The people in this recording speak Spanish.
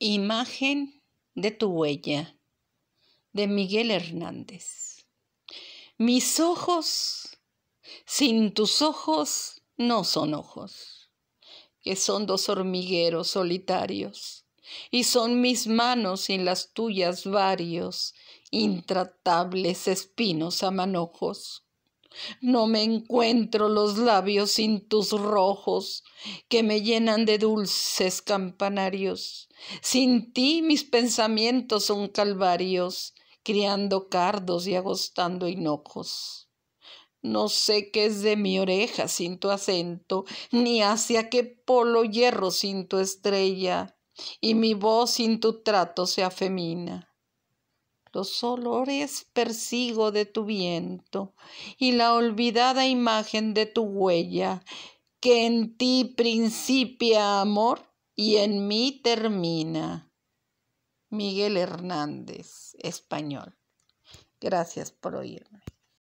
Imagen de tu huella, de Miguel Hernández. Mis ojos, sin tus ojos, no son ojos, que son dos hormigueros solitarios, y son mis manos sin las tuyas varios, intratables espinos a manojos no me encuentro los labios sin tus rojos, que me llenan de dulces campanarios. Sin ti mis pensamientos son calvarios, criando cardos y agostando hinojos. No sé qué es de mi oreja sin tu acento, ni hacia qué polo hierro sin tu estrella, y mi voz sin tu trato se afemina los olores persigo de tu viento y la olvidada imagen de tu huella, que en ti principia amor y en mí termina. Miguel Hernández, español. Gracias por oírme.